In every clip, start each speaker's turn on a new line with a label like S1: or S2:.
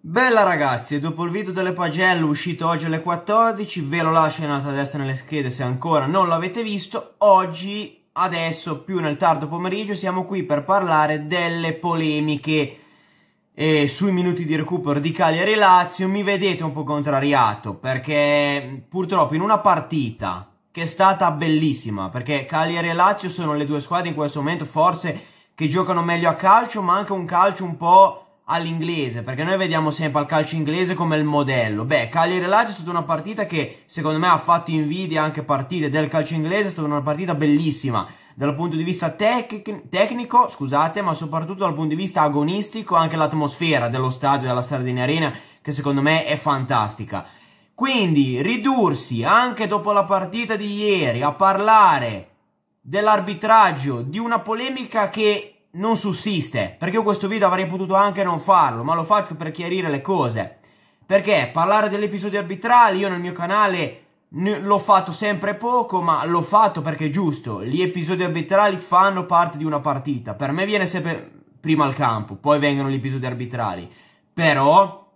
S1: Bella ragazzi, dopo il video delle pagelle uscito oggi alle 14, ve lo lascio in alto a destra nelle schede se ancora non l'avete visto, oggi, adesso, più nel tardo pomeriggio, siamo qui per parlare delle polemiche eh, sui minuti di recupero di Cagliari e Lazio, mi vedete un po' contrariato, perché purtroppo in una partita che è stata bellissima, perché Cagliari e Lazio sono le due squadre in questo momento forse che giocano meglio a calcio, ma anche un calcio un po' all'inglese, perché noi vediamo sempre al calcio inglese come il modello. Beh, Cagliari Lazio è stata una partita che secondo me ha fatto invidia anche partite del calcio inglese, è stata una partita bellissima dal punto di vista tec tecnico, scusate, ma soprattutto dal punto di vista agonistico, anche l'atmosfera dello stadio della Sardegna Arena che secondo me è fantastica. Quindi ridursi anche dopo la partita di ieri a parlare dell'arbitraggio, di una polemica che non sussiste, perché io questo video avrei potuto anche non farlo, ma lo faccio per chiarire le cose. Perché parlare degli episodi arbitrali, io nel mio canale l'ho fatto sempre poco, ma l'ho fatto perché è giusto. Gli episodi arbitrali fanno parte di una partita. Per me viene sempre prima il campo, poi vengono gli episodi arbitrali. Però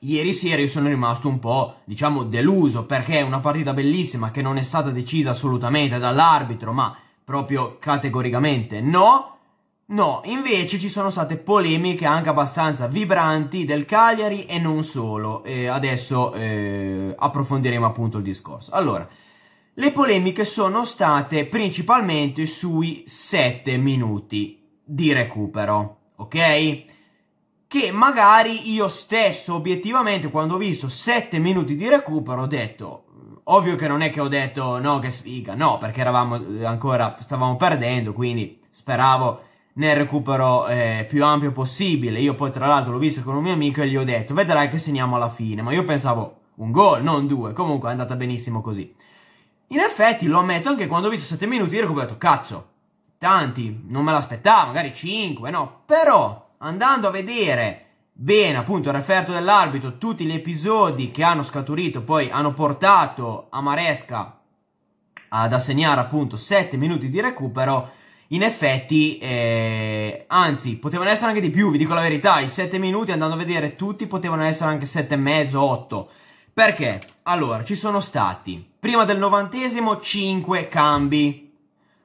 S1: ieri sera io sono rimasto un po', diciamo, deluso perché è una partita bellissima che non è stata decisa assolutamente dall'arbitro, ma proprio categoricamente no No, invece ci sono state polemiche anche abbastanza vibranti del Cagliari e non solo. E adesso eh, approfondiremo appunto il discorso. Allora, le polemiche sono state principalmente sui 7 minuti di recupero, ok? Che magari io stesso obiettivamente quando ho visto 7 minuti di recupero ho detto ovvio che non è che ho detto no che sfiga, no, perché eravamo eh, ancora stavamo perdendo, quindi speravo nel recupero eh, più ampio possibile. Io poi, tra l'altro, l'ho visto con un mio amico e gli ho detto: Vedrai che segniamo alla fine. Ma io pensavo un gol, non due. Comunque è andata benissimo così. In effetti, lo ammetto anche quando ho visto 7 minuti di recupero, ho detto: Cazzo, tanti, non me l'aspettavo, magari 5, no. Però, andando a vedere bene appunto il referto dell'arbitro, tutti gli episodi che hanno scaturito, poi hanno portato a Maresca ad assegnare appunto 7 minuti di recupero in effetti, eh, anzi, potevano essere anche di più, vi dico la verità, i 7 minuti andando a vedere tutti potevano essere anche 7,5, 8. Perché? Allora, ci sono stati, prima del novantesimo, 5 cambi.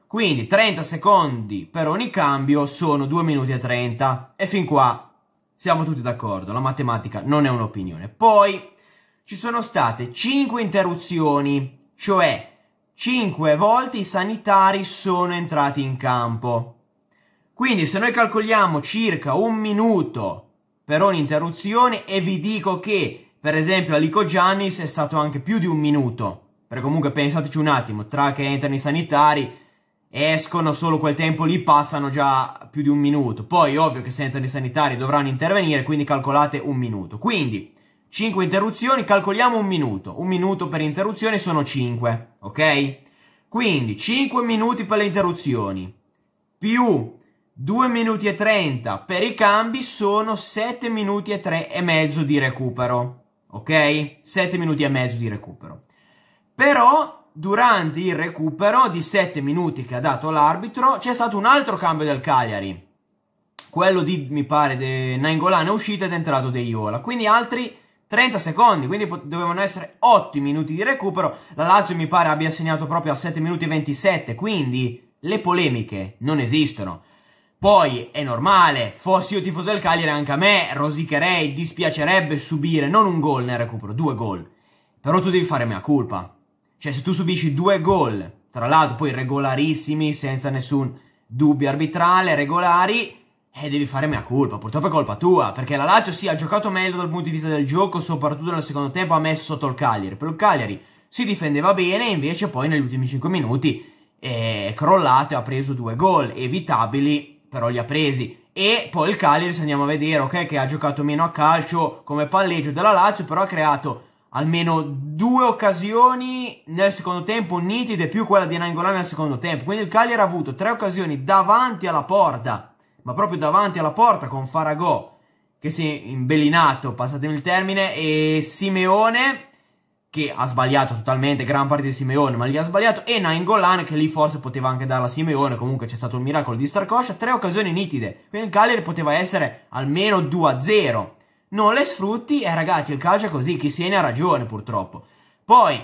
S1: Quindi 30 secondi per ogni cambio sono 2 minuti e 30. E fin qua siamo tutti d'accordo, la matematica non è un'opinione. Poi ci sono state 5 interruzioni, cioè 5 volte i sanitari sono entrati in campo. Quindi se noi calcoliamo circa un minuto per ogni interruzione e vi dico che per esempio a Lico Giannis è stato anche più di un minuto, perché comunque pensateci un attimo, tra che entrano i sanitari escono solo quel tempo lì passano già più di un minuto. Poi ovvio che se entrano i sanitari dovranno intervenire, quindi calcolate un minuto. Quindi 5 interruzioni, calcoliamo un minuto. Un minuto per interruzione sono 5, ok? Quindi 5 minuti per le interruzioni più 2 minuti e 30 per i cambi sono 7 minuti e 3 e mezzo di recupero, ok? 7 minuti e mezzo di recupero. Però durante il recupero di 7 minuti che ha dato l'arbitro c'è stato un altro cambio del Cagliari. Quello di, mi pare, Nainggolan è uscito ed è entrato De Iola. Quindi altri 30 secondi, quindi dovevano essere 8 minuti di recupero. La Lazio mi pare abbia segnato proprio a 7 minuti e 27, quindi le polemiche non esistono. Poi è normale, fossi io tifoso del Cagliari anche a me rosicherei, dispiacerebbe subire non un gol nel recupero, due gol. Però tu devi fare mea colpa. Cioè se tu subisci due gol, tra l'altro poi regolarissimi, senza nessun dubbio arbitrale, regolari, eh, devi fare mea colpa, purtroppo è colpa tua, perché la Lazio sì ha giocato meglio dal punto di vista del gioco, soprattutto nel secondo tempo ha messo sotto il Cagliari, però il Cagliari si difendeva bene, invece poi negli ultimi 5 minuti eh, è crollato e ha preso due gol, evitabili, però li ha presi. E poi il Cagliari, se andiamo a vedere, ok, che ha giocato meno a calcio come palleggio della Lazio, però ha creato almeno due occasioni nel secondo tempo nitide più quella di Nangolan nel secondo tempo. Quindi il Cagliari ha avuto tre occasioni davanti alla porta ma proprio davanti alla porta con Faragò che si è imbelinato, passatemi il termine, e Simeone che ha sbagliato totalmente gran parte di Simeone, ma gli ha sbagliato, e Nainggolan che lì forse poteva anche darla a Simeone, comunque c'è stato il miracolo di Starcoscia, tre occasioni nitide, quindi il Cagliari poteva essere almeno 2-0. Non le sfrutti e ragazzi il calcio è così, chi se ne ha ragione purtroppo. Poi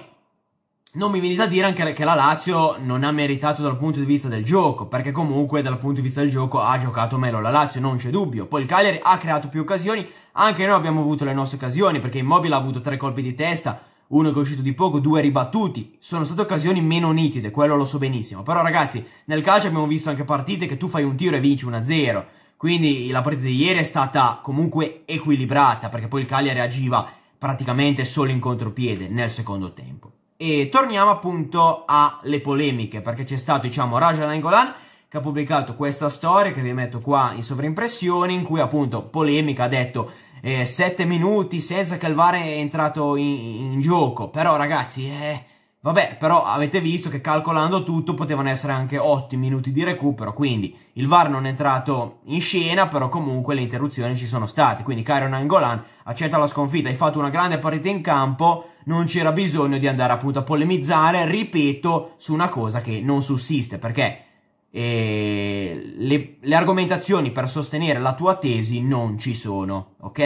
S1: non mi viene da dire anche che la Lazio non ha meritato dal punto di vista del gioco, perché comunque dal punto di vista del gioco ha giocato meno la Lazio, non c'è dubbio. Poi il Cagliari ha creato più occasioni, anche noi abbiamo avuto le nostre occasioni, perché Immobile ha avuto tre colpi di testa, uno che è uscito di poco, due ribattuti. Sono state occasioni meno nitide, quello lo so benissimo. Però ragazzi, nel calcio abbiamo visto anche partite che tu fai un tiro e vinci 1-0. Quindi la partita di ieri è stata comunque equilibrata, perché poi il Cagliari agiva praticamente solo in contropiede nel secondo tempo. E torniamo appunto alle polemiche, perché c'è stato, diciamo, Raja Nangolan che ha pubblicato questa storia che vi metto qua in sovrimpressione, in cui appunto polemica ha detto 7 eh, minuti senza che il VAR è entrato in, in gioco. Però ragazzi, eh, Vabbè, però avete visto che calcolando tutto potevano essere anche 8 minuti di recupero, quindi il VAR non è entrato in scena, però comunque le interruzioni ci sono state. Quindi Caro Nangolan accetta la sconfitta, hai fatto una grande partita in campo, non c'era bisogno di andare appunto a polemizzare, ripeto, su una cosa che non sussiste, perché eh, le, le argomentazioni per sostenere la tua tesi non ci sono, ok?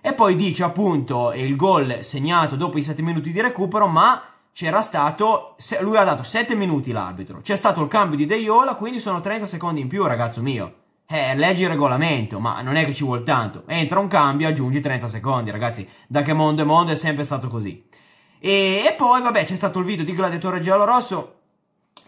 S1: E poi dice appunto eh, il gol segnato dopo i 7 minuti di recupero, ma c'era stato, lui ha dato 7 minuti l'arbitro, c'è stato il cambio di Deiola, quindi sono 30 secondi in più, ragazzo mio. Eh, leggi il regolamento, ma non è che ci vuole tanto. Entra un cambio, aggiungi 30 secondi, ragazzi. Da che mondo è mondo è sempre stato così. E, e poi, vabbè, c'è stato il video di Gladiatore Giallo-Rosso,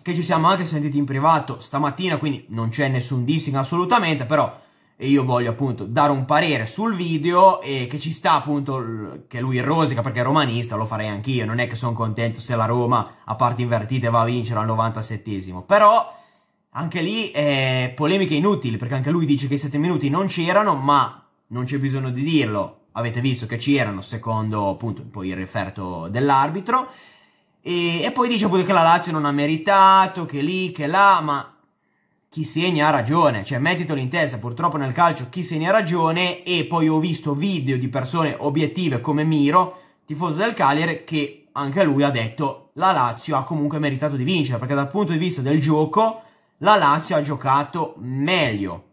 S1: che ci siamo anche sentiti in privato stamattina, quindi non c'è nessun dissing assolutamente, però e io voglio appunto dare un parere sul video e che ci sta appunto che lui rosica perché è romanista, lo farei anch'io, non è che sono contento se la Roma a parti invertite va a vincere al 97 esimo però anche lì è eh, polemiche inutili perché anche lui dice che i 7 minuti non c'erano, ma non c'è bisogno di dirlo, avete visto che c'erano secondo appunto poi il referto dell'arbitro e, e poi dice appunto che la Lazio non ha meritato, che lì, che là, ma chi segna ha ragione, cioè mettitelo in testa, purtroppo nel calcio chi segna ha ragione e poi ho visto video di persone obiettive come Miro, tifoso del Cagliari, che anche lui ha detto la Lazio ha comunque meritato di vincere, perché dal punto di vista del gioco la Lazio ha giocato meglio,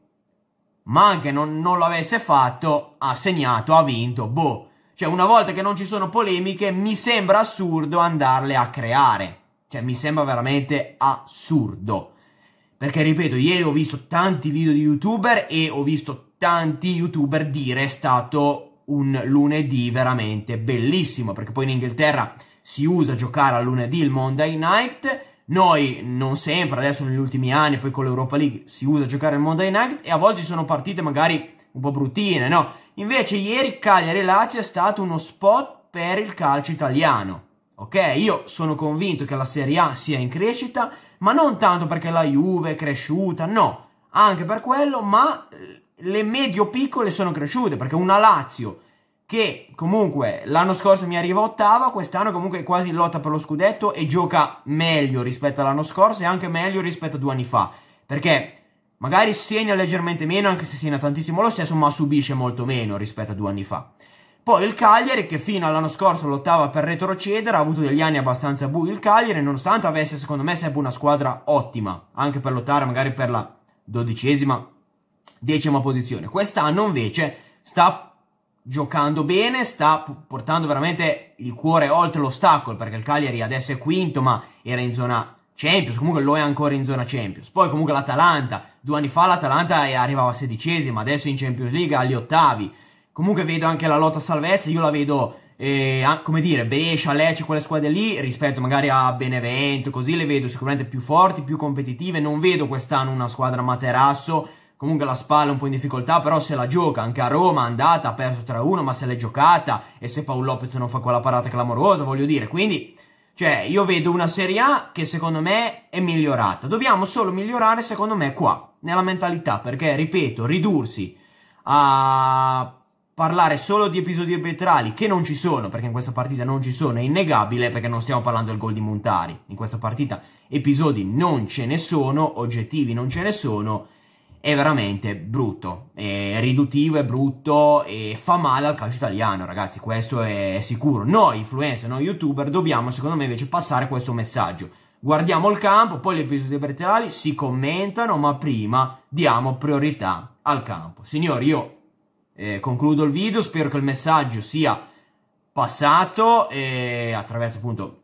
S1: ma anche non, non avesse fatto, ha segnato, ha vinto, boh. Cioè una volta che non ci sono polemiche mi sembra assurdo andarle a creare, cioè mi sembra veramente assurdo. Perché ripeto, ieri ho visto tanti video di youtuber e ho visto tanti youtuber dire è stato un lunedì veramente bellissimo, perché poi in Inghilterra si usa giocare a lunedì il Monday Night. Noi non sempre, adesso negli ultimi anni, poi con l'Europa League si usa giocare il Monday Night e a volte sono partite magari un po' bruttine, no? Invece ieri Cagliari-Lazio è stato uno spot per il calcio italiano. Ok, io sono convinto che la Serie A sia in crescita ma non tanto perché la Juve è cresciuta, no, anche per quello, ma eh, le medio-piccole sono cresciute, perché una Lazio che comunque l'anno scorso mi arriva ottava, quest'anno comunque è quasi in lotta per lo scudetto e gioca meglio rispetto all'anno scorso e anche meglio rispetto a due anni fa, perché magari segna leggermente meno, anche se segna tantissimo lo stesso, ma subisce molto meno rispetto a due anni fa. Poi il Cagliari che fino all'anno scorso lottava per retrocedere, ha avuto degli anni abbastanza bui il Cagliari, nonostante avesse secondo me sempre una squadra ottima, anche per lottare magari per la dodicesima, decima posizione. Quest'anno invece sta giocando bene, sta portando veramente il cuore oltre l'ostacolo, perché il Cagliari adesso è quinto, ma era in zona Champions, comunque lo è ancora in zona Champions. Poi comunque l'Atalanta, due anni fa l'Atalanta eh, arrivava a sedicesima, adesso in Champions League agli ottavi comunque vedo anche la lotta a salvezza, io la vedo, eh, come dire, Brescia, Lecce, quelle squadre lì, rispetto magari a Benevento, così le vedo sicuramente più forti, più competitive, non vedo quest'anno una squadra materasso, comunque la spalla è un po' in difficoltà, però se la gioca anche a Roma, è andata, ha perso 3-1, ma se l'è giocata, e se Paul Lopez non fa quella parata clamorosa, voglio dire, quindi... Cioè, io vedo una Serie A che secondo me è migliorata. Dobbiamo solo migliorare, secondo me, qua, nella mentalità, perché, ripeto, ridursi a parlare solo di episodi arbitrali che non ci sono, perché in questa partita non ci sono, è innegabile perché non stiamo parlando del gol di Montari. In questa partita episodi non ce ne sono, oggettivi non ce ne sono, è veramente brutto, è riduttivo, è brutto e fa male al calcio italiano, ragazzi, questo è sicuro. Noi influencer, noi youtuber dobbiamo secondo me invece passare questo messaggio. Guardiamo il campo, poi gli episodi arbitrali si commentano, ma prima diamo priorità al campo. Signori, io eh, concludo il video, spero che il messaggio sia passato e attraverso appunto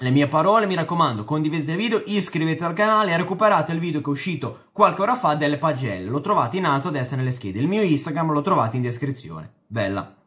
S1: le mie parole, mi raccomando, condividete il video, iscrivetevi al canale e recuperate il video che è uscito qualche ora fa delle pagelle. Lo trovate in alto a destra nelle schede. Il mio Instagram lo trovate in descrizione. Bella!